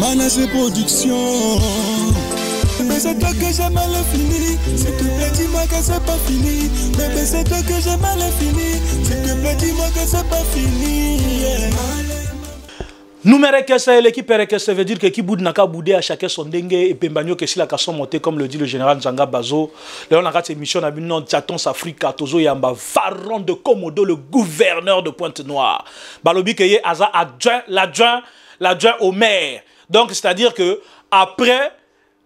Manager production. Mais c'est toi que j'aime mal fini, S'il te plaît, dis-moi que c'est pas fini. Bébé, c'est toi que j'ai mal fini, S'il te plaît, dis-moi que c'est pas fini. numéro numere kese eleki que Ça veut dire que qui kibudi naka bude ya chacun son pembanyo que si la casson monte comme le dit le général nzanga bazo on a kati émission na bino chatons Tozo yamba varon de commodo le gouverneur de pointe noire balobi ke ye aza l'adjoint l'adjoint au maire donc, c'est-à-dire que après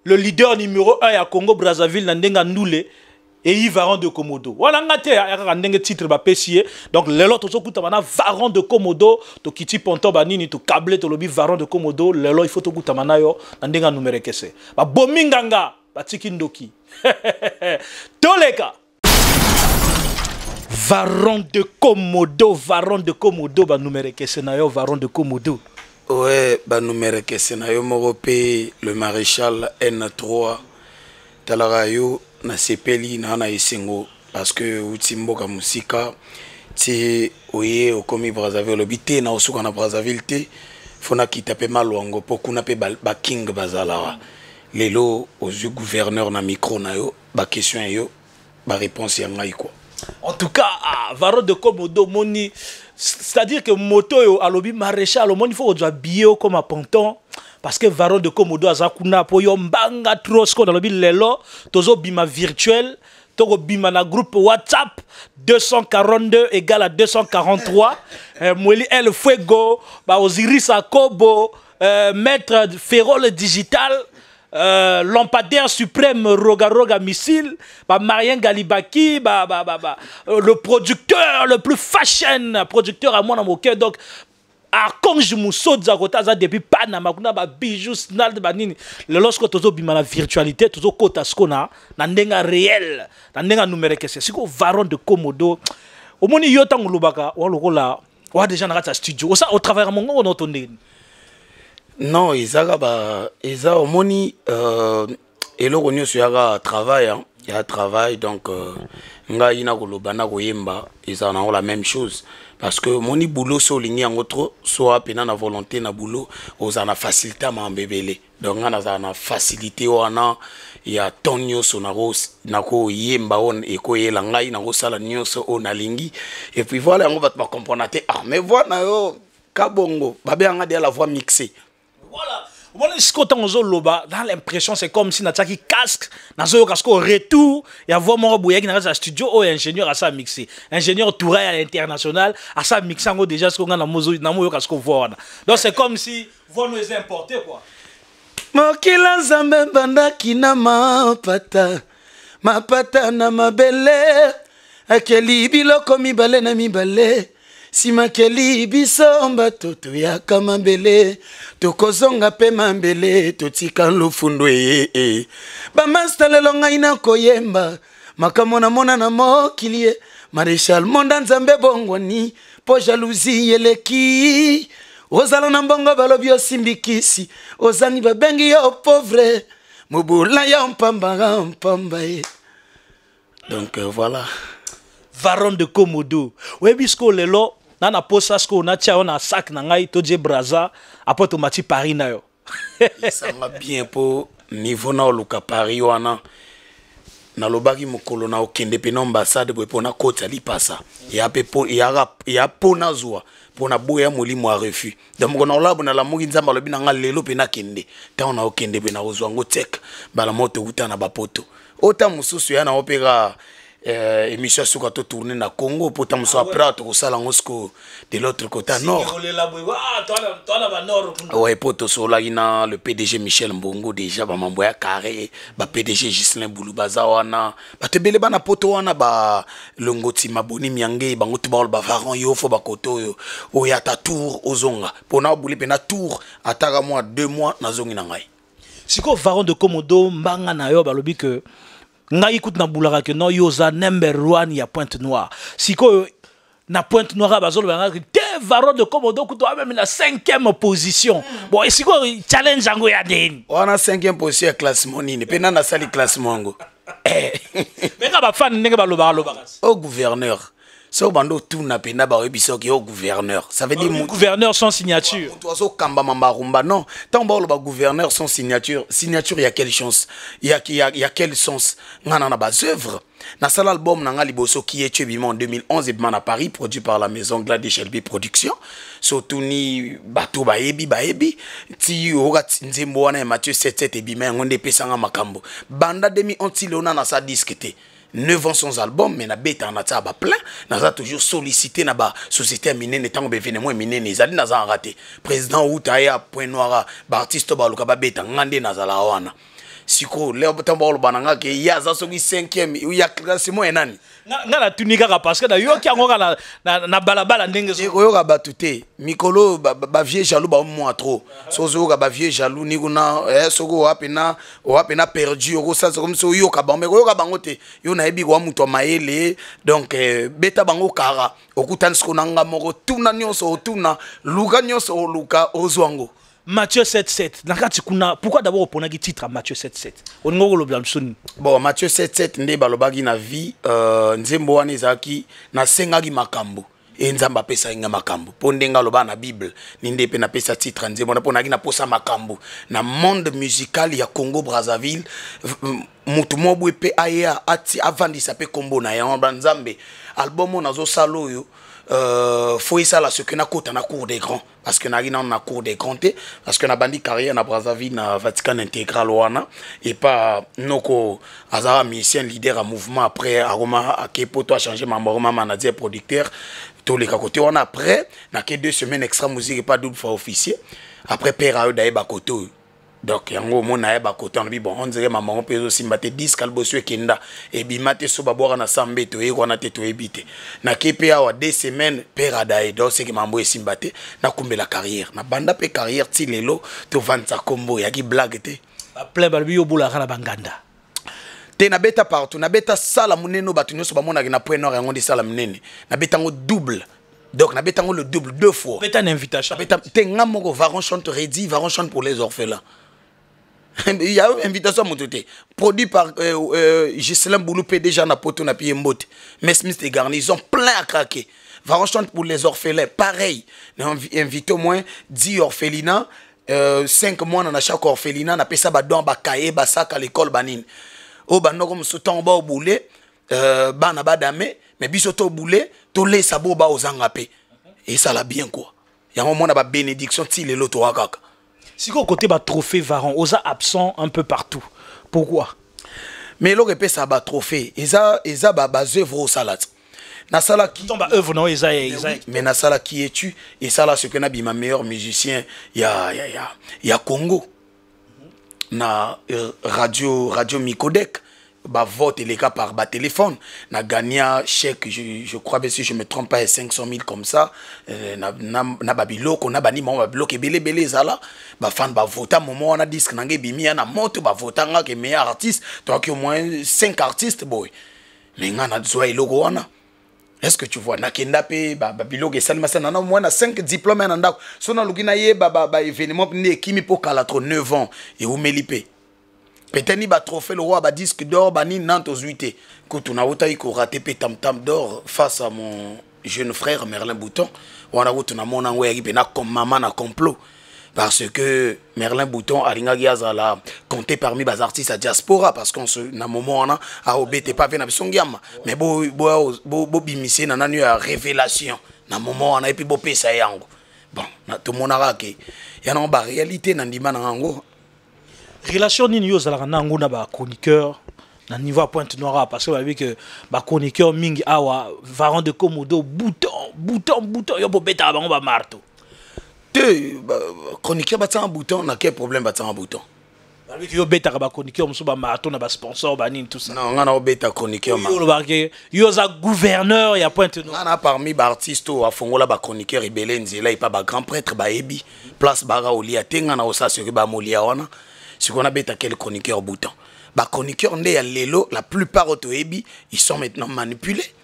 le leader numéro 1 à Congo Brazzaville, Nandenga Ndoule et de Komodo. Voilà, ya titre ba Donc lelo Varan de Komodo, to kiti ponto banini to câbler to lobi Varan de Komodo, lelo il faut to kuta mana yo na ndenga numere kese. Ba bominganga ba tikindoki. Toleka. de Komodo, Varan de Komodo ba numere kese na yo de Komodo ouais je na yo moko le maréchal n3 talaka yo na na parce que ti peu de brazzaville na osuka na brazzaville fona ki kuna baking lelo temps. gouverneur na micro na yo ba question yo ya ngai quoi. en tout cas ah, varo de komodo moni c'est-à-dire que moto yo alobi maréchal omoni fo kozwa comme un ponton parce que varon de komodo aza kuna mpo yo mbanga tro dans nalobi lelo un virtuel bima na groupe whatsapp 242 égale à 243 euh, mweli el fuego Osiris akobo euh, maître férole digital euh, lampadaire suprême Roga Roga Missile, bah, Marien Galibaki, bah, bah, bah, bah, euh, le producteur le plus fashion, producteur à moi dans mon cœur. Donc, akonge mosusu ozakota aza depuis panama kuna bah, bijoux snald banini lelo sikoyo tozobima bimana virtualité tozokɔta sikoyo na, na ndenge réel na ndenge numérique ese sikoyo varon de komodo au commodo omoni yo ntango olobaka wa lokola wa déjà na kati ya studio osa otravaillera mongongo na otondeni non ezaka ba eza omoni euh, eloko nyonso yaka travail hein? a travail donc nga euh, ngai goyemba na koyemba ezala nango la même chose parce que moni boulot so olingi en autre soit pena na volonté na boulot en na facilité amambo ebele donc ngai nazala na facilité wana on ton nyonso nakoyemba oyo ekoyela ngai nyonso oyo et puis voilà on va te te comprendre mais voix na yo kabongo nga deya la voix mixée voilà voilà sikoyo ntango ozoloba dans l'impression c'est comme si natiaki casque nazoyoka sikoyo retour il ya voi moko boyaki qui kati ya studio oyo oh, ingénieur à ça mixe ingénieur toura à international asa mixe yango déjà sikoyo ngai namoyoka sikoyo voi wana donc c'est comme si voi nous importer importé quoi mokila nzambe ebandaki na mapata mapata na mabele akeli biloko mibale na balé. simakeli biso bato toyaka mabele tokozonga mpe mabele totika lofundu eyee eh, eh. bamaster lelo ngai nakoyemba makambo namona na mokili ye eh. mareshal monda nzambe bongwani mpo jalousi eleki ozala na mbongo balobi osimbikisi ozangi babengi yo pauvre mobula yo mpamba mpamba ye donc euh, voilà varon de komodo oyebi sikoyo lelo na na posa sikoyo natia yo na sak na ngai todie braza apo tomati paris na yo esanga bien mpo niveau na oluka paris wana nalobaki mokolo na okende pene ambassade boye mpo nakotisa lipasa eya mpe eya mpo nazwa mpo naboya molimo ya refus don moko naolaa bo nalamoki nzambe alobi na nga lelo mpe nakende ntango naokende mpe nakozwa yango tek mbala moko tokuta na bapoto ota mosusu ya nao mpe kaka euh, émission ya soki totourne na congo pour ta mosu apres au salon siko de l'autre côté nord. Ah, nord mpo tosolaki na le pdg michel mbongo déjà bamambo ya carré bapdg gislin bulu baza wana bato ebele bana poto wana balongoti maboni miange bango to baolo bavaran yo fo bakoto oyo ya ta tour ozonga pona bouler mpena tour ataka moi deux mois zongi na ngai sikoyo varon de Komodo mbanga na yo balobi que ngai kutu ke no yoza number 1 ya pointe noire ko na pointe noire te varo de komodo kutu na cinquième position bon ko challenge yango ya nini 5e position ya classement nini na na asali classement Au gouverneur so bando na pena ba ki gouverneur ça veut dire oh, gouverneur sans signature kamba non tant gouverneur sans signature signature il y a quelle chance il y a il y a quel sens ngana na na album nanga qui est en 2011 et à Paris produit par la maison Gladys Shelby Productions surtout ni bato baebi baebi ti makambo banda 9 ans sans album mais na en plein, a ba plein naza toujours sollicité na ba société tant tango be vene moins minene naza raté président Outaya, point noir Bartiste artiste ba ba beta ngande nazala wana sikoyo ntango balobana nga ke ye aza soki 5e ya classement enani nga natuni kaka parce que nayoki yango kaka na balabala ndenge oyoka bato te mikolo oyo bavieux jaloux bamwa trop sozoyoka bavieux jaloux nikuna eh, soki oapena oapena perdu okosalisa komi so oyoka bango me koyoka bango te yo nayebi kowa moto ya mayele donc eh, beta bango kara okutani siko na nga moko tuna nyonso otuna luka nyonso oluka ozwango Matthieu 7.7 na kati kuna pourquoi d'abord oponaki titre ya Matthieu 7.7 olingi kolobela biso nini bon Matthieu 7.7 nde balobaki na vie euh, nzembo wana ezalaki nasengaki makambo e nzambe apesaki nga makambo mpo ndenge alobaka na bible ni nde mpe napesa titre ya nzembo wana mpo naki naposa makambo na monde musical ya congo brazzaville motu mwa boye mpe aya avandisa mpe nkombo na yango banzambe album oyo nazosala oyo so euh, faut esala soki nakota na cour des grands parce que nali nano na cour des grands te eh, parce que nabandi carrière na brazzaville na vatican intégral wana epa noko azala musicien leader ya mouvement après aroma ake po to achange mambo aroma manager producteur toleka kote wana après nake deux semaines extra musique epa double fois officier après père ayo dayeba kote oyo donc yango omona ya bakota na bibon ondire Kenda. mpe ezosimba te diske liboso ekenda ebima te so babwaka na sambe toyeki na te toyebi na nake mpe awa de semaine mpe radae do est mambo na te la carrière na banda pe carrière ti lelo combo, y'a qui blague te baple balobi yo obolaka na banganda te beta partout nabeta sala monene oyo bato nyonso bamonaki na point nord yango nde sala monene beta yango double donc na beta yango le double deux fois te nga varon chante redi varon chante pour les orphelins il y a une invitation mon tout, Produit par euh, euh, Gislain Bouloupé déjà na poto na pied mbote. Mais garni ils ont plein à craquer. chante pour les orphelins, pareil. Invite au moins 10 orphelinats, 5 mois dans chaque orphelinat, na pesa badon, ba cahier ba sac à l'école, banine. Au bano comme ce temps au boulet, euh, bana badame, mais bisoto au boulet, to les sabots bas aux angapé. Et ça l'a bien quoi. Il y a un moment de bénédiction, t'il le l'auto à si côté bah trophée varan osa absent un peu partout pourquoi mais trophée eloko epesaka na eza eza baœuvre osala non nasalaki baœuvre nao eza mais na tu nasalaki etu esala soki ma meilleur musicien ya, ya, ya, ya congo na euh, radio radio micodec bah vote les gars par bah téléphone na gagné chèque je, je crois bien si je me trompe pas 500 000 comme ça euh, na na babilo qu'on a bani mon babilo belé belé là. bah fan bah voter moment on a disque bimi na voter que meilleur artiste toi au moins cinq artistes boy na est-ce que tu vois babilo que moins na diplômes événement ans et ba trophée le roi que d'or banini nani tozwi te kutu nautaki pe tam tam d'or face à mon jeune frère merlin bouton On wana kutu namona yango bena comme maman na complot parce que Merlin Bouton ringa la compté parmi les artistes à diaspora parce qu'on se na moment a obété pa pe na son gamme mais bo bo bo, bo na nanu ya révélation na moment wana bo bopesa yango bon na que y'en yana ba réalité na ndima na relation nini yo ozalaka nango na bachroniqueur na niveau pointe noire parce que bayebi ke bachroniqueur mingi awa varan de commodo bouton bouton bouton yo bobetaka bango bamarto te chroniqueur batiaka bouton na quel problème batiaka bouton bayebi ke yo obetaka bachroniqueur mosusu bamarto na basponsor banini tout ça non ngai na obeta chroniqueur olobaka yo oza gouverneur ya pointe noire non na parmi baartiste oyo afongola bachroniqueur ebele nzela pas e epa grand prêtre bayebi place baka olia te ngai na osa soki bamolia ona sikoyo nabetaki le bouton chroniqueur nde ya lelo la plupart de toyebi ils sont maintenant manipulés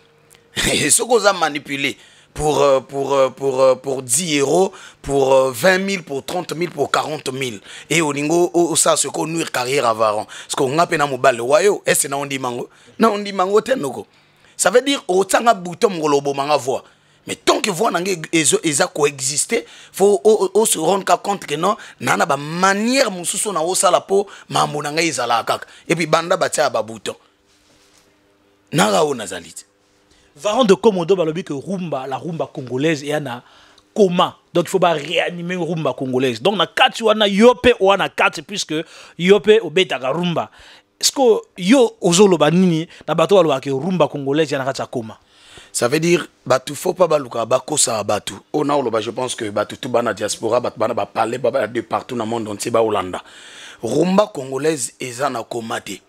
qu'on a manipulé pour, euh, pour, euh, pour, 10 euh, euros, pour 20 000, pour 30 000, pour 40 000. Et au a ça, ce qu'on carrière à Varon. Parce qu'on a peine dans mobile, wayo, est-ce que on dit mango? Non, on dit mango, Ça veut dire, au temps à bouton, on manga voix mais tant que vous avez coexisté, coexister faut se rendre compte que non nana ba manière mususu na osala po ma kaka et puis banda a ba bouton nanga a de balobi que rumba la rumba congolaise est na coma donc il faut ba réanimer rumba congolaise donc a kati wana yo a puisque yo mpe obetaka rumba est ce que yo nini na bato la rumba congolaise na ça veut dire bato faut pas baluka bakosaka bato oyo naoloba je pense que bato tu bana diaspora bato bana bapale babaya de partout na monde ontie baolanda rumba congolaise eza na koma te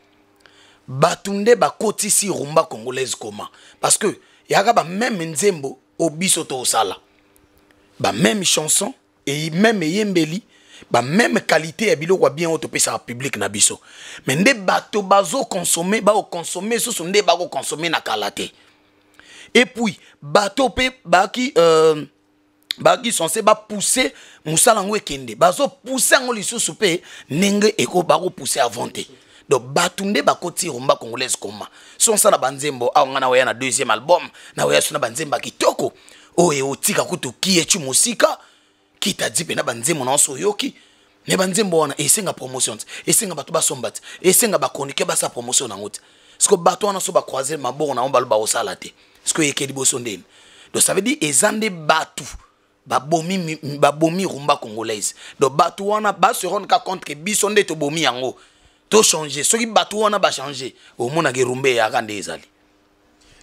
bato nde bakotisi rumba congolaise koma parce que yaka bameme nzembo oyo biso toosala bameme chanson ememe eyembeli bameme qualité ya biloko ya bien oyo topesaka publike na biso me nde bato bazokonsome bakokonsome susu nde bakokonsome na kala te et puis bato mpe baki euh, baki censé bapousse mosala yango ekende bazopousse yango lisusu mpe ndenge bakopousse avant te donc bato nde bakoti rumba congolaise koma so nsala banzembo awa ah, ngai naoya na deuxième album naoya so na banzembo ya kitoko oyo eotika kutu kietu mosika kitadi mpe na banzembo na nyonso oyoki me banzembo wana esenga promotion te esenga bato basomba te esenga bakonike basala promotion nango te parceke bato wana so bacroise maboko nango baloba kosala te soki oyeke liboso ndeni donc ça veut dire eza nde bato babomi babomi rumba congolaise donc bato wana base rendre ka compte ke biso nde tobomi yango tochange soki bato wana bachange omonaka erumba eyaka nde ezali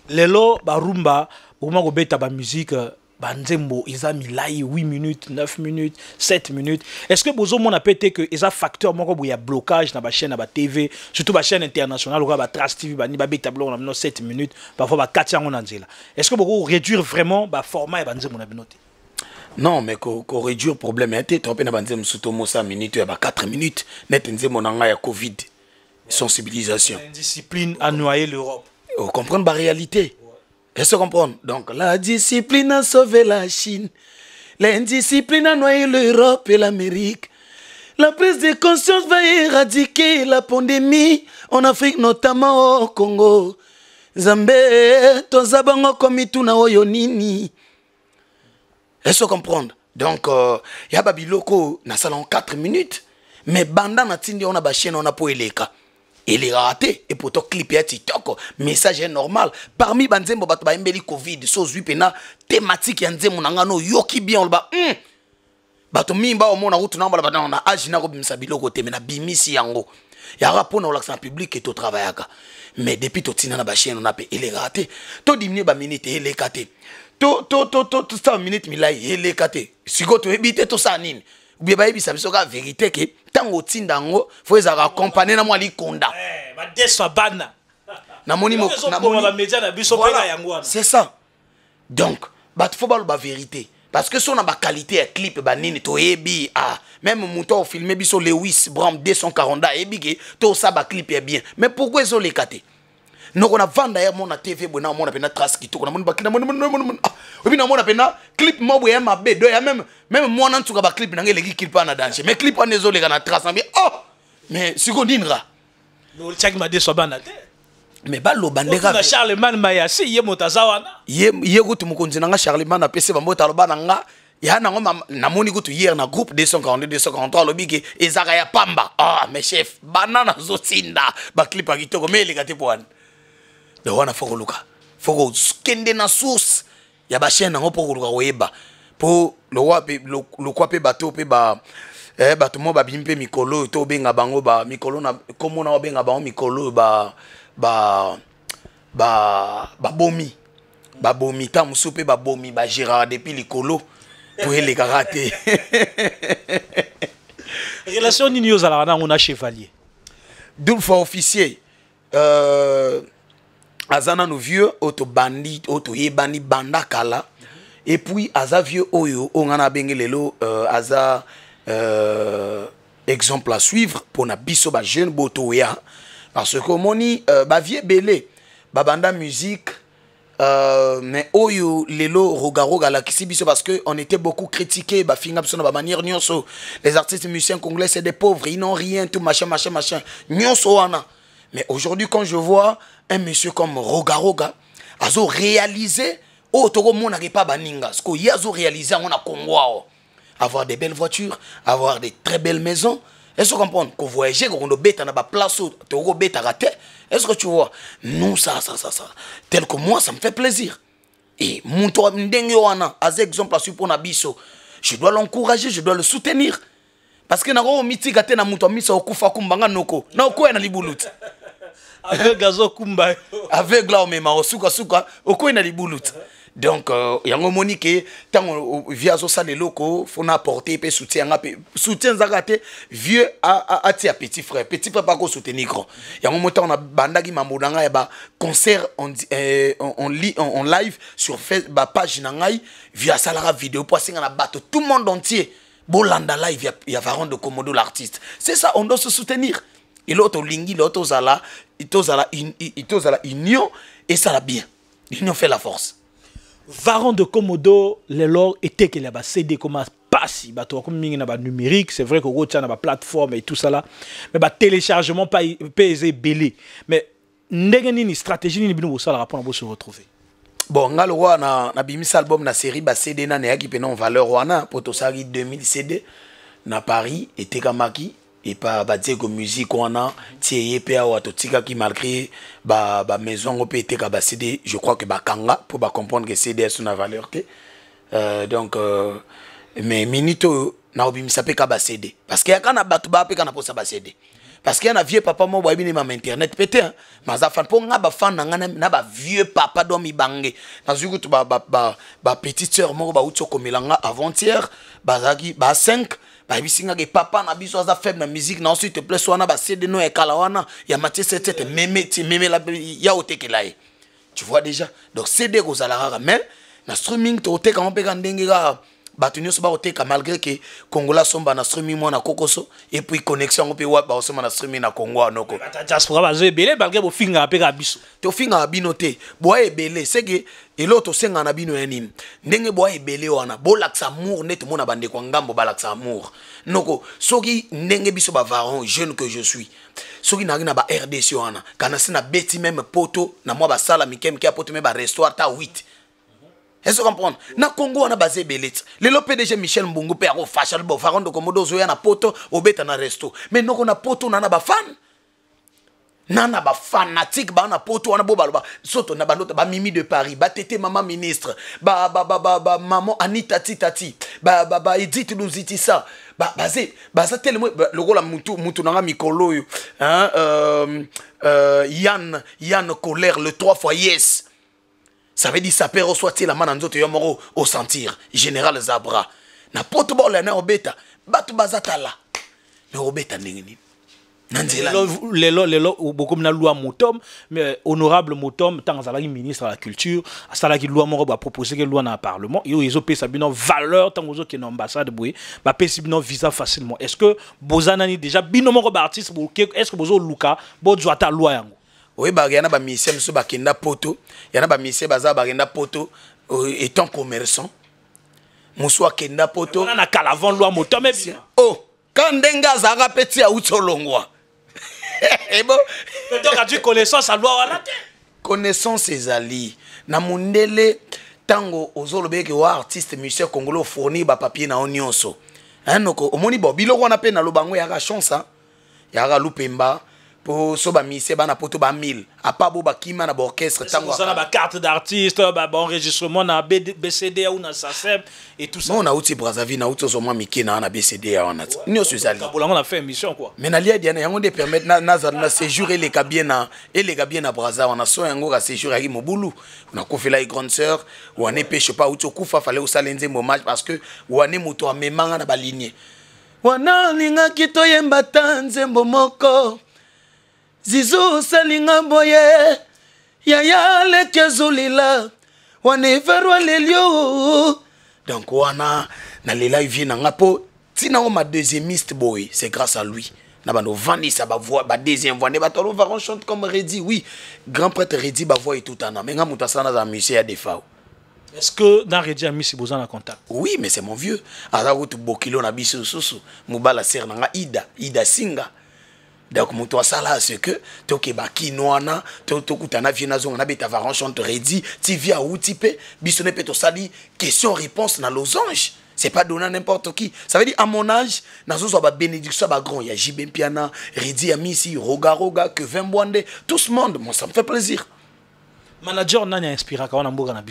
lelo barumba bakoma kobeta bamusike banzembo ont mis 8 minutes 9 minutes 7 minutes est-ce que avez mpe que ke eza facteur moko boye blocage na bachaîne chaîne TV, surtout chaîne internationale la trace tv a babeta tableau, na 7 minutes parfois 4 minutes. na est-ce que vous réduisez vraiment le format banzembo na non mais réduire le problème ya te to mpe na banzembo 5 minutes, minute y ba 4 minutes net, nzembo na ngai ya covid sensibilisation discipline anoyer l'europe comprendre la réalité est-ce vous comprenez Donc, la discipline a sauvé la Chine. L'indiscipline a noyé l'Europe et l'Amérique. La prise de conscience va éradiquer la pandémie, en Afrique notamment au Congo. Zambé, toza bango comme oyo ni Est-ce comprendre Donc, il euh, y a Babiloko, na salon 4 minutes, mais banda na tindi on a Chine, on a eleka il est raté et pourtant à TikTok message normal parmi banzembo bato ba embeli covid huit pena thématique ya nzembo no yoki bien loba hmm. bato mimba mona kutu nambala bana na age na kobimisa biloko te bimisi yango yaka l'accent public public to totravaillaka mais depuis tina na bachaine on mpe pe il todiminue raté to te ba minute to, to, to, to minutes, te tosala nini to, Si go to, to, to, to, ubie bayebisa biso kaka verité ke ntango otinda yango fo ezalaka accompagne na mwa likonda badeswa bana namoni c'est ça donc bato fo baloba vérité, parce que son na baqualité ya clip banini Ebi ah même moto ofilme biso lewis bram ebigé. ayebi ke tosala clip est bien mais pourquoi ils ont ezoleka te noko navanda ya mona tv boye namona mpena trace kitoko namoni bakinaoyebi ah, namona mpena clip moko boye ya mabe do ya meme meme mwana ntuka baclip nanga eleki clip wana danger mais clip wana ezoleka na trace nambi oh mais siko nini ra otiaki madeso bana te me baloba Charlemagne mayasi ye moto aza wana ye kutu mokonzi nanga charleman apesi bango taloba na nga ya nango namoni kutu hier na groupe 242 alobi ke ezaka ya pamba ah mes chef banana zotinda baclipe ya kitoko me eleka te po de wana faut koluka faut na source ya ba chaîne nango po koluka oyeba lo lokwa pe lokwa pe bato pe ba eh, bato moko babimi mpe mikolo to benga bango ba mikolo na komona benga bango mikolo oyo ba ba ba babomi babomi ntan mosusu mpe ba bagérard depuis likolo pour les te relation ni nini ozalaka nango a chevalier fois officier euh, azana no vieux bandit tobandi auto toyebani banda kala et puis aza vieux oyo oyo bengelelo lelo euh, aza euh, exemple à suivre pour biso jeune boyo ya parce que moni euh, bavie ba babanda musique Euh, mais oyo lelo rogaro galakisi biso parce que on était beaucoup critiqué bafinga biso ba manière nyonso les artistes musiciens congolais c'est des pauvres ils n'ont rien tout machin machin machin nyonso wana mais aujourd'hui, quand je vois un monsieur comme Roga Roga, azo réalisé, oh, a pas ce qu'il a réalisé en Congo. Oh. Avoir des belles voitures, avoir des très belles maisons. Est-ce que vous comprenez Qu'on voyage, qu'on dans en place, te Est-ce que tu vois Non, ça, ça, ça, ça. Tel que moi, ça me fait plaisir. Et mon toi, as exemple à pour Nabiso, je dois l'encourager, je dois le soutenir. Parce que n'a pas na muto misa noko. Na avec aveugle azokumba suka omema osukasuka okwei na libuluta donc euh, yango monique ke via vieux azosala eloko fona aporte pe soutien yanga mpe soutien a a vieux atia petit frère petit frère ko soutenir grand yango mo ntango nabandaki mambo na ngai ya baconcert concert eh, en, en, en live sur page na ngai vieux asalaka video pour asenga na bato tout monde entier bolanda live ya, ya varon de komodo l'artiste c'est ça on doit se soutenir et l'autre lingi l'autre tozala il la union et ça la bien. L'union fait la force. Varan de Komodo, l'or était que là-bas, CD comme pas bah toi comme na ba numérique, c'est vrai que retient na ba plateforme et tout ça là, mais bah téléchargement pas payé belé, mais ndenge ni stratégie ni bino on pour se retrouver. Bon, nga lwa na na bimis album na série ba CD na ne yaki en valeur wana pour to 2000 CD na Paris et Tekamaki dire que musique wana tie ye mpe awa qui malgré bamaison yango mpe eteka cd je crois que bah, pour mpo bah, comprendre que cd aso na valeur que euh, donc euh, mais minute oyo naobimisa mpe ka cd parce que yaka na bato baa mpe ka na mposa cd parce que na vieux papa moko boyebi ne mama internet mpe te maza fan pour nga bah na ngai na vieux papa do mibange nazwi kutu bah ba, ba, ba, sœur moko bauti okomela nga avant-hier bah, zagi ba 5 bayebisingaka papa na de faire de la musique na ensuite a, Il a no c'est ya mémé, a ya que là, tu vois déjà donc cd des mais na streaming tokoteka ngo mpeka ndenge bato nyonso bakoteka malgré ke kongola asomba na stremi mwana kokoso epuis connexion yango mpe wa bakosomba na stremi na kongo anoko diaspora baza ebele malgré bofingaka mpe kaka biso tofingaka bino te boya ebele seke eloko tosengaka na bino ya nini ndenge boya ebele wana bolakisa amour nde tomona bandeko ya ngambo balakisa amour noko soki ndenge biso bavaron jeune que je suis soki nayoki na ba rdc wana kana se nabeti meme poto na mwa basala mike mike ya poto me barestaure ta 8 est-ce na Congo on a basé Belitz le PDG Michel Mbongo, pe ako komodo zoya na poto obeta na resto mais noko na poto na na ba fan nana ba fanatique ba na poto wana bo baloba soto na balota. ba mimi de Paris ba tete maman ministre ba ba ba ba, ba maman Anita Titati ba ba ba Edith Luziti ça ba basé ça tellement lokola mutu mutu na mikolo hein euh, euh, Yann Yann Colère le trois fois yes ça veut dire sapero soit la main nzoto au sentir général Zabra na tu bon na obeta batu bazatala mais obeta ningini. lelo lelo beaucoup na loi motom mais honorable motom tant azalaki ministre la culture asalaki loi bah, proposer que loi le parlement ezopesa bino valeur qui de ambassade bino visa facilement est ce que Bozanani déjà bino moro bah, que est ce que vous avez ata loi oyebaka ya na bamisie mosusu bakenda poto ya na bamisie baza bakenda poto euh, étant commerçant mosu akenda poto na kala avant loi motome bien oh ka ndenge azalaka mpe ti awuti olongwa ebo donc azwi connaissance alwa wana te connaissance ezali na mondele ntango ozoloba eke wa artiste musicien congolais ofournir bapapier na yo nyonso noko omoni bo biloko wana mpe naloba yango eyaka chance eyaka lupemba poso bamisie bana poto ba 1000 apa bo kima na tango baorchestre ba carte d'artiste ba bon enregistrement na bcd ou na sasem et tout ça non nauti brazaville nauti zo mwa mike na na bcd awa na ti nyonso ezalibolango na fait émission quoi mais nalia diana yango nde permettre nazala na na séjour les bien na et les bien na braza wana so yango ka séjour ya mo boulou yaki ko nakufela i grande sœur wane mpe shepa auti okufa fale osala nzembo match parce que wane moto amemanga na balinie wana alingaki toyemba ta nzembo moko zizu on boye yaya le zulila donc wana nalela vie Tina o ma boye c'est grâce à lui On sa voix bato on chante comme redi oui grand prêtre redi tout. Mais me nga moto sa naza à ya defao Est-ce que dans Redi besoin en contact Oui, mais c'est mon vieux. Alors, bokilo na N'ga Ida. Ida Singa donc mon ça là c'est que tokeba kino wana tokutana vie nazonga nabeta varanchante redi ti vie awuti mpe biso ne mpe sali question réponse na losange c'est pas donné n'importe qui. Ça veut dire, à mon âge, dans ce soit bénédiction, bah grand, il y a Jibem Piana, Redi si Roga Roga, Kevin Bwande, tout ce monde, moi, ça me fait plaisir. Manager, on a inspiré quand on a un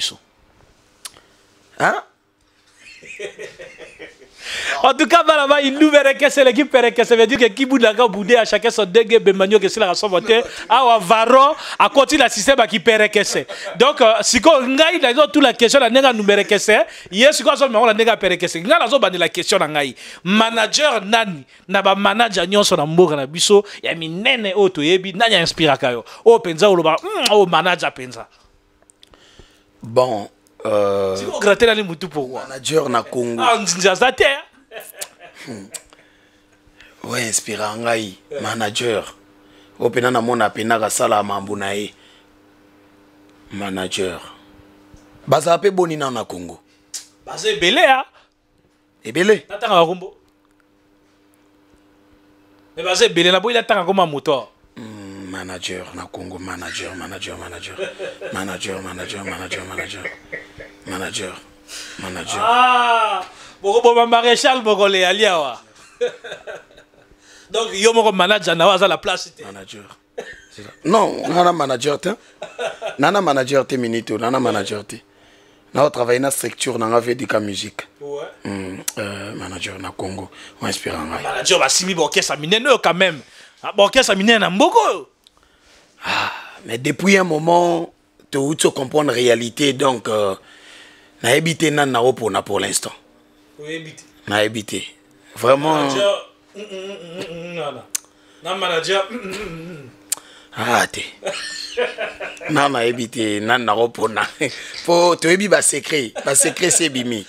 Hein? En tout cas, il nous verrait que c'est l'équipe que ça veut dire que Kibou Naga Boudé à chacun son que c'est la raison Ah, Varo, à côté la système qui que Donc, euh, si on a eu toute la question, la nega numérée que c'est, hier, si on a la nega que c'est. la la question, la Manager nani, naba manager nyon son la Oh, penza, hmm, oh, manager penza. Bon, Euh, si vous grattez là, pour Manager na ah, hein. Hmm. oinspira ngai manager oyo mpena namona apenaka asala mambo na ye manager bazala mpe boni nao na congo baza ebele ya ebele natanga bakombo me baza ebele naboyi natanga koma moto hmm, manager na congo manager manager manager manager manager manager manager manager manager ah. bokoboma maréchal bokole ali awa donc yo moko manager na aza la place manager non nana manager te nana manager te minito nana manager Nous naotravaille na structure dans la vedika musique ouais. Hmm, euh, manager na congo oinspira ngai manager basimbi baorkestre minene oyo quand même ah, baorkestre minene na mboka oyo ah, mais depuis un moment tu comprends la réalité donc habiter euh, nayebi te nani na pour l'instant je yebi non vraiment ah te na nayebi te Je secret toyebi secret c'est bimi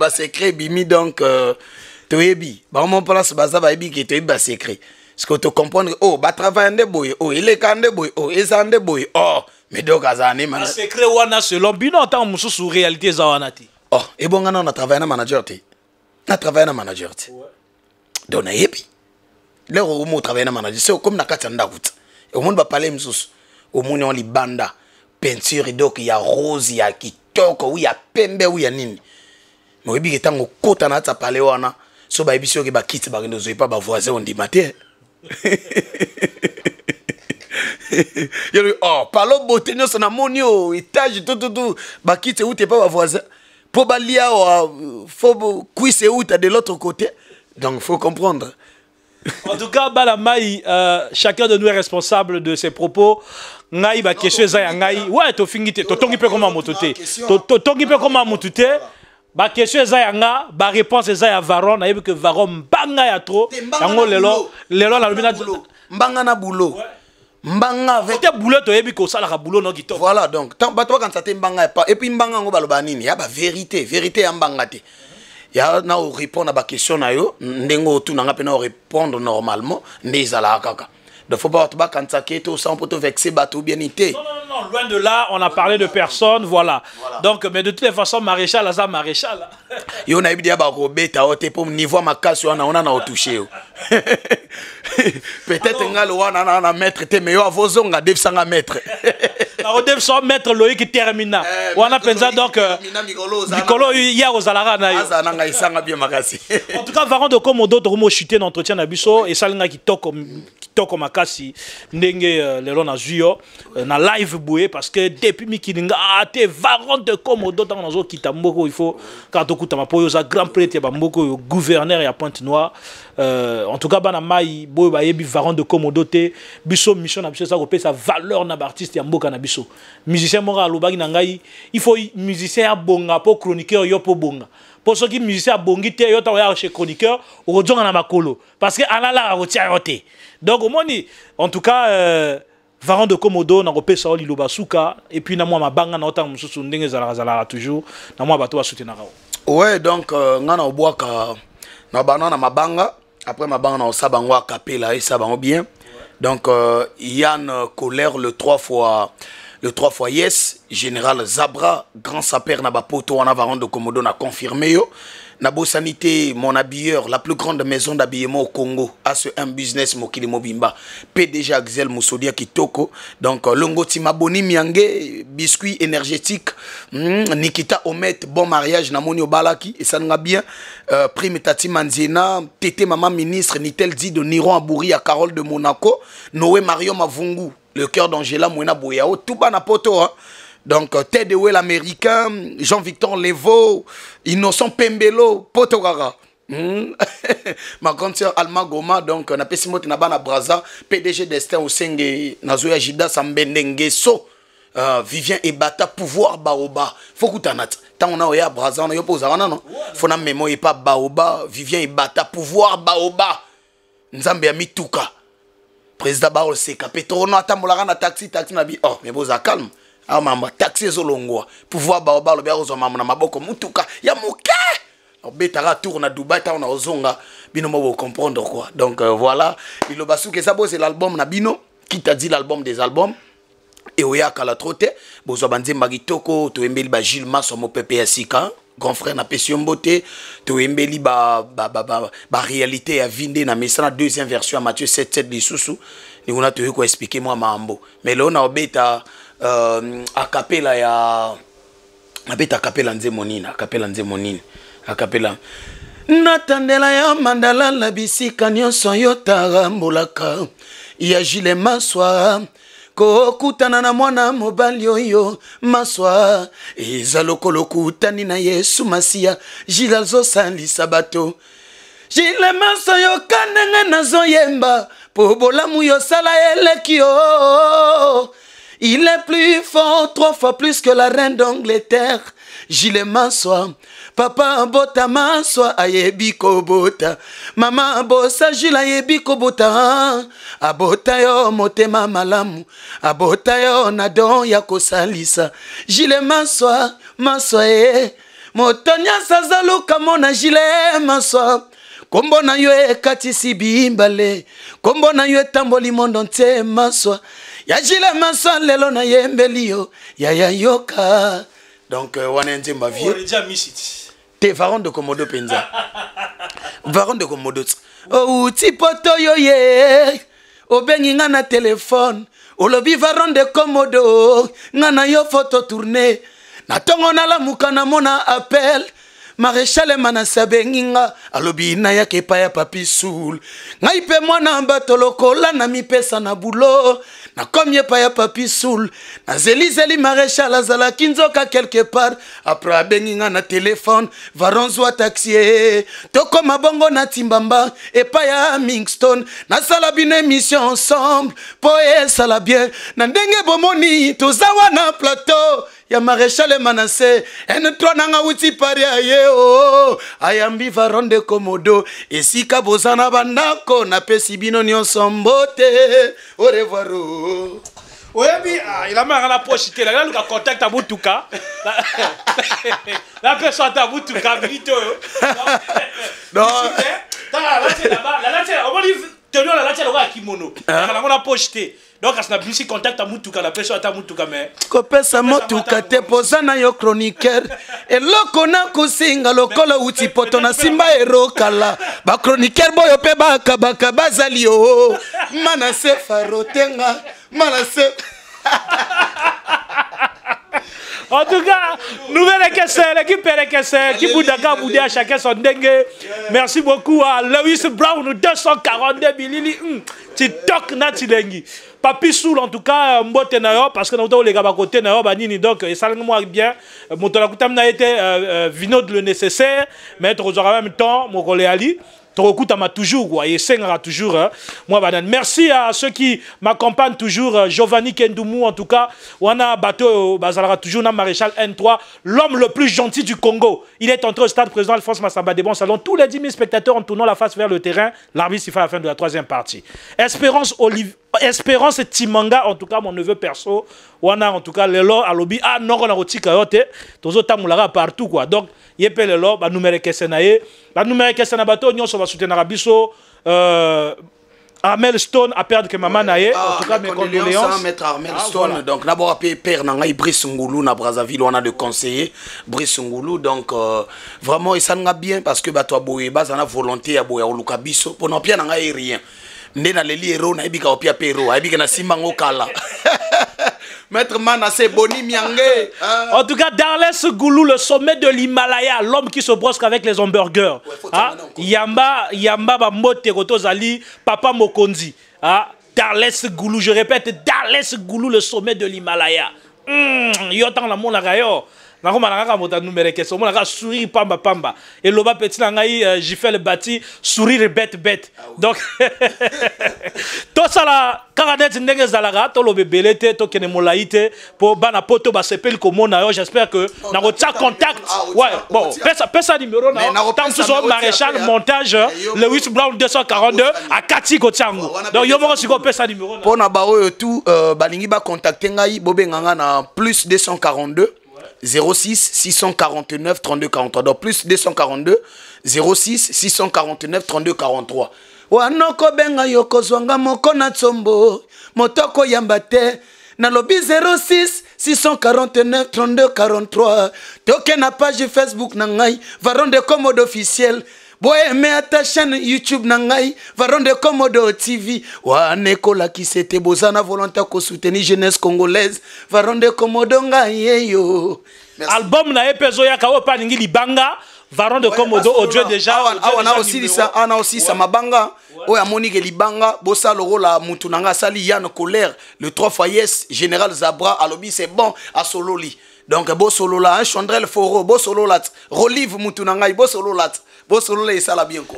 un secret. bimi donc secret. C'est un place baza secret parce tu tu oh, Tu nde oh, eleka nde de tu oh, eza nde de o oh, mais donc azala un secret wana selon bino ntango réalité wana oh ebongana na travaille na manager te na travaille na manager te donc nayebi lero okomi otravaille na manager se okomi na kati ya ndako te omoni bapale mosusu omoni on libanda peinture donc ya rose ya kitoko ou ya pembe ou ya nini me oyebiki ntango okota na ata pale wana so bayebisi yoki bakiti bakende ozwi mpa bavoisin ondima te yalobi oh palo bote nyonso namoni o etage tututu bakiti euti mpa bavoisin po balia wa ah, faut cuisse outa de l'autre côté donc faut comprendre en tout cas Balamaï euh, chacun de nous est responsable de ses propos ngai ba question za ngai ouais to fingite to tongi pe comme motote to tongi pe comme motote ba question eza yanga ba réponse eza ya varon nayebi que varon banga ya trop yango lelo lelo nalobi mbanga na bulo mbanga avec te boulot toyebi kosalaka boulot no kitoko voilà donc tant bato bakanisa te mbanga ya pa et puis mbanga yango baloba nini ya bavérité vérité ya mbanga te ya na répondre na baquestion na yo ndenge otunanga mpe na répondre normalement nde ezalaka kaka de faut pas bato bakanisa ke tosala mpo tovexe bato bien été Non, loin de là, on a parlé de personne, voilà. voilà. Donc, mais de toutes les façons, maréchal, azam maréchal. Et on a eu des robets, t'as ôté pour niveau ma casse, on a, on a touché. peut-être nga wana na na maître te meyo avozonga devsanga maître na odevsa maître loïc termina eh, wana penza donc euh, mikolo ya ozalara na yo aza na ngai sanga bien makasi en tout cas varan de komodo tokomo chuter na entretien na biso esalingaki toko kitoko makasi ndenge euh, lelo nazwi yo euh, na live boué parce que depuis mikili nga te varon de komodo ntango nazokita mboka oyo ifaut kaka tokutama mpo oyo grand prêtre ya bamboka oyo gouverneur ya pointe noire euh, en tout cas bana mai boyo bayebi varon de komodo te biso mission na biso eza kopesa valeur na artiste ya mboka na biso musicien moko alobaki na ngai faut musicien Bonga po chroniqueur yo po bonga pour ceux musicien ah, yo chroniqueur na makolo parce que alala ah, la donc en tout cas euh, varan de komodo je et puis na vous mabanga na toujours na ouais donc euh, na obwaka na na après mabanga na capé bango akapela bango donc euh, yann euh, colère le trois fois le 3 fois yes général Zabra grand sapeur na poto en baron de Komodo a confirmé yo sanité mon habilleur la plus grande maison d'habillement au Congo a ce un business mokili mobimba PDG Axel Moussodia Kitoko donc euh, longo timaboni miange biscuit énergétique hmm, Nikita Omet bon mariage Namonio Balaki, et ça bien euh, prime Tati Tété maman ministre Nitel de Niron Abouri à Carole de Monaco Noé Mario Mavungu le cœur d'Angela Mouena Boyao, tout bas poto. Hein. Donc, euh, Ted américain, Jean-Victor Levaux, Innocent Pembelo, Potogara. Hmm? ma grande soeur Alma Goma, donc, on a de mot na braza, PDG Destin Senge, Nazoya Jida Sambendenge, So, euh, Vivien Ebata, pouvoir Baoba. Faut que as. Tant on a à braza, on a yo posa, non? Faut na mémoire pas Baoba, Vivien Ebata, pouvoir Baoba. Nzambe Mituka. mis président baoseka non tokona atambolaka na taxi taxi na bi oh, mais me boza calme ah mambo taxi ezolongwa pouvoir bao balobi akozwa mambo na maboko mutuka ya moke obetaka tour na dubai ntango na ozonga bino mo comprendre quoi donc euh, voilà liloba soki eza c'est album na bino t'a dit l'album des albums eoyakala tro te bozwa banzemba kitoko toyembeli bagile maso pepe asika sika grand frère na to pesi ba ba, ba baréalité ya vi nde na mesana deuxième version à matthieu 7 7 sousou on a ndinguna toyei expliquer moi mambo mais là on a obeta euh, capella ya nabeta akapela nzembo capella akapela nzembo nini akapela natandela ya mandalala bisika nyonso yo tarambolaka ya jile maswa kokutana na mwana mobali oyo maswa eza lokola na yesu masiya jile azosalisa bato jile maso yoka ndenge nazoyemba mpo bolamu yosala eleki o il est plus fort trois fois plus que la reine d'angleterre jile maswa papa abota maswa ayebi kobota mama abosa jule ayebi kobota abota yo motema malamu abota yo na don ya kosalisa jule maswa maswa ye moto nyonso azaluka mona jule maswa kombo na yo ekatisi bimbale kombo na yo etamboli mondo nte maswa ya jile maswa lelo nayembeli yo yaya yoka donc euh, wana nzembo avie te varon de komodo mpenza varon de komodo oh, outi poto oyo ye obengi nga na telefone olobi varon de komodo nga na yo foto tourne na ntongo nalamuka namona appel maréchal emanasi abengi nga alobi nayaka epai ya papi sul ngai mpe mwana bato lokola na mipesa na bulo nakomi epai ya papi sul nazelizeli maréchal azalaki nzoka quelque part apres abengi nga na telefone varonzwa taxi e tokoma bongo na timbamba epai ya mingston nasala bino émission ensemble mpo esala bien na ndenge bomoni toza wana plateau ya maréchal manase n3 nanga wuti pari aye o ayambi varonde komodo esika boza na bandako napesi bino nyonso mbote au revoir o oyebi elamba yanga na poche te naluka contact ya butuka napeso ata butuka minite oyo tenu alatiaka yango ya kimono ah. aka nango na poche te donc asi na bimisi contact ya motuka napesa ata motuka me kopesa motuka te poza na yo chroniqere eloko nakosinga lokola uti poto nasimba erokala bachroniqere boyo mpe bakabaka bazali yo mana se farotenga mana se En tout cas, nouvelle équestre, l'équipe RKS, qui vous a Boudé à chacun son dengue. Merci beaucoup à Lewis Brown, 242 Bilili. Hum, TikTok na tilengi. Papi Soul, en tout cas, mbote na yo, parce que nous les gars à côté na yo, banini, donc, et ça moi bien. Mon n'a été euh, euh, vino de le nécessaire, mais en même temps, mon collègue Ali toujours, toujours, hein. Merci à ceux qui m'accompagnent toujours. Euh, Giovanni Kendoumou, en tout cas. Wana bateau. Bazalara toujours, Maréchal N3. L'homme le plus gentil du Congo. Il est entré au stade président Alphonse Massamba des Bons Salons. Tous les 10 000 spectateurs en tournant la face vers le terrain. L'arbitre s'y fait à la fin de la troisième partie. Espérance Olive, Espérance Timanga en tout cas mon neveu perso on a en tout cas lelo alobi ah non on a rotika yo te tozo tamulaka partout quoi donc yepe lelo ba numéro kese na ye ba numéro kese na bato nyonso va soutenir la euh Armel Stone à perdre que maman naie ah, en tout cas mes condoléances Armel hein, ah, Stone donc d'abord appelé père nanga Brice Ngoulou na Brazzaville on a de conseiller Brice Ngoulou donc euh, vraiment il s'en a bien parce que ba toi boye a volonté ya boya oluka biso pour non bien nanga rien nde naleli ero Ibika opia Pero. ero na simango kala Maître manasse Boni Miangé. Ah. En tout cas, Darles Goulou, le sommet de l'Himalaya, l'homme qui se brosse avec les hamburgers. Yamba, Yamba, Yamba Bamote Rotozali, Papa Mokondi. Ah. Darles Goulou, je répète, Darles Goulou, le sommet de l'Himalaya. Mmh. Yotan la yo nakomana kaka numéro anumereke so omonaka sourire pamba pamba eloba petit « na fait le bâti », sourire bête bête. Ah donc to kaka neti ndenge ezalaka toloba te to kene te je bana poto ko mona yo j'espère que oh, contact ah, ouais bon pesa pesa numéro na son maréchal montage lewis brown 242 à Kati kotiango donc yo moko je pesa na tout euh, balingi contacter ngai na plus 242 06 649 32 43 donc plus 242 06 649 32 43 wana okobenga yo kozwanga moko na nsombo moto akoyamba te nalobi 06 649 32 43 toke na page facebook na ngai varonde commode officiel me ata chaîne youtube n'angai varonde komodo tv Wa Neko la Kisete Bozana volonté soutenir jeunesse congolaise varonde komodo ngai eh, yo. album na ye ya kawo pa n'ingi libanga Varonde de komodo audio déjà on ana aussi ça mabanga Oui, amonike libanga bosala lokola mutu na sali asali colère le 3 yes, général zabra alobi c'est bon sololi donc la hein, chandrel foro bosolola relive mutu ngai bosolola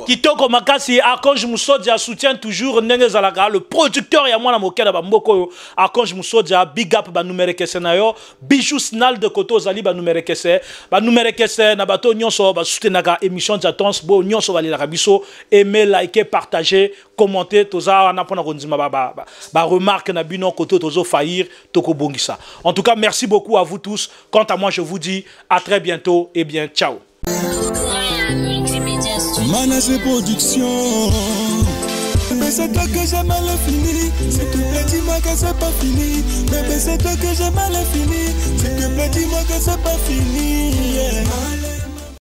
kitoko makasi akonge musodzi soutien toujours ndenge ezalaka le producteur ya mwana moke na bamboka oyo akonge musodzi big up banumerekese na yo bijou snal de kote ba banumerekese banumerekese na bato nyonso basoutenaka émission jatons bo nyonso la biso aimer like partage commenter toza wana baba ba remarque na bino tozo faillir toko tokobongisa en tout cas merci beaucoup à vous tous quant à moi je vous dis à très bientôt et bien ciao manage production c'est toi que j'aime l'infini S'il te plaît dis-moi que c'est pas fini Bébé c'est toi que j'aime l'infini S'il te plaît dis-moi que c'est pas fini yeah.